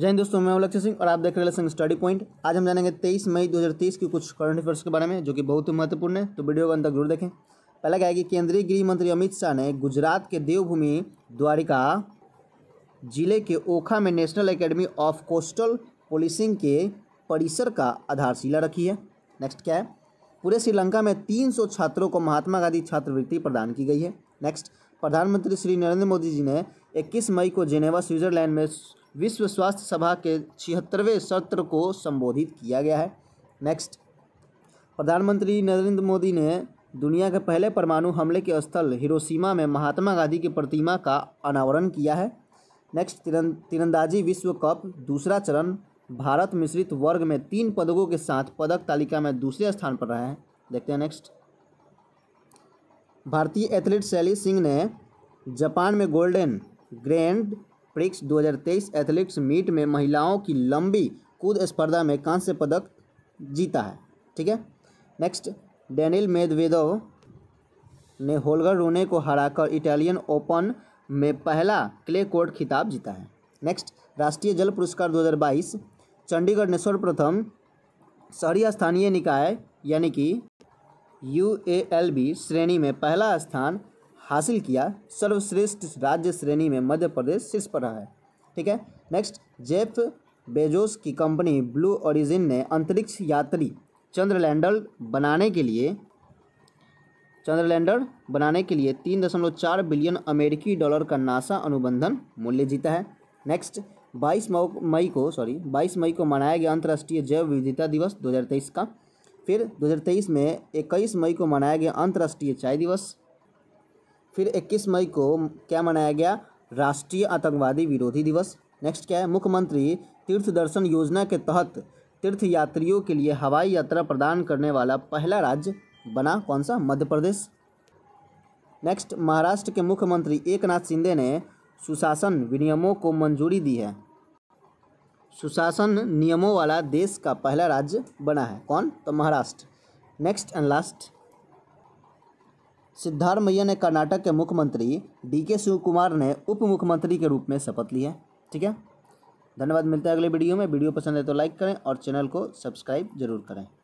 जय हिंद दोस्तों मैं लक्ष्य सिंह और आप देख रहे हैं संग स्टडी पॉइंट आज हम जानेंगे 23 मई 2030 की कुछ करंट अफेयर्स के बारे में जो कि बहुत ही महत्वपूर्ण है तो वीडियो को अंत तक जरूर देखें पहला क्या है कि केंद्रीय गृह मंत्री अमित शाह ने गुजरात के देवभूमि द्वारिका जिले के ओखा में national academy of coastal policing के परिसर का आधारशिला रखी है नेक्स्ट क्या है पूरे श्रीलंका में तीन छात्रों को महात्मा गांधी छात्रवृत्ति प्रदान की गई है नेक्स्ट प्रधानमंत्री श्री नरेंद्र मोदी जी ने 21 मई को जेनेवा स्विट्जरलैंड में विश्व स्वास्थ्य सभा के छिहत्तरवें सत्र को संबोधित किया गया है नेक्स्ट प्रधानमंत्री नरेंद्र मोदी ने दुनिया के पहले परमाणु हमले के स्थल हिरोशिमा में महात्मा गांधी की प्रतिमा का अनावरण किया है नेक्स्ट तिरंदाजी विश्व कप दूसरा चरण भारत मिश्रित वर्ग में तीन पदकों के साथ पदक तालिका में दूसरे स्थान पर रहे हैं देखते हैं नेक्स्ट भारतीय एथलीट शैली सिंह ने जापान में golden grand prix 2023 athletics meet में महिलाओं की लंबी कूद स्पर्धा में कांस्य पदक जीता है ठीक है नेक्स्ट डेनिल मेदवेदव ने होलगर रोने को हराकर इटालियन ओपन में पहला क्ले कोर्ट खिताब जीता है नेक्स्ट राष्ट्रीय जल पुरस्कार 2022 चंडीगढ़ ने सर्वप्रथम शहरी स्थानीय निकाय यानी कि यू श्रेणी में पहला स्थान हासिल किया सर्वश्रेष्ठ राज्य श्रेणी में मध्य प्रदेश शीर्ष पर रहा है ठीक है नेक्स्ट जेफ बेजोस की कंपनी ब्लू ओरिजिन ने अंतरिक्ष यात्री चंद्र लैंडर बनाने के लिए चंद्र लैंडर बनाने के लिए तीन दशमलव चार बिलियन अमेरिकी डॉलर का नासा अनुबंधन मूल्य जीता है नेक्स्ट बाईस मई को सॉरी बाईस मई को मनाया गया अंतर्राष्ट्रीय जैव विविधता दिवस 2023 का फिर 2023 में इक्कीस मई को मनाया गया अंतर्राष्ट्रीय चाय दिवस फिर 21 मई को क्या मनाया गया राष्ट्रीय आतंकवादी विरोधी दिवस नेक्स्ट क्या है मुख्यमंत्री तीर्थ दर्शन योजना के तहत तीर्थ यात्रियों के लिए हवाई यात्रा प्रदान करने वाला पहला राज्य बना कौन सा मध्य प्रदेश नेक्स्ट महाराष्ट्र के मुख्यमंत्री एकनाथ शिंदे ने सुशासन विनियमों को मंजूरी दी है सुशासन नियमों वाला देश का पहला राज्य बना है कौन तो महाराष्ट्र नेक्स्ट एंड लास्ट मैया ने कर्नाटक के मुख्यमंत्री डी के कुमार ने उप मुख्यमंत्री के रूप में शपथ ली है ठीक है धन्यवाद मिलते हैं अगले वीडियो में वीडियो पसंद है तो लाइक करें और चैनल को सब्सक्राइब जरूर करें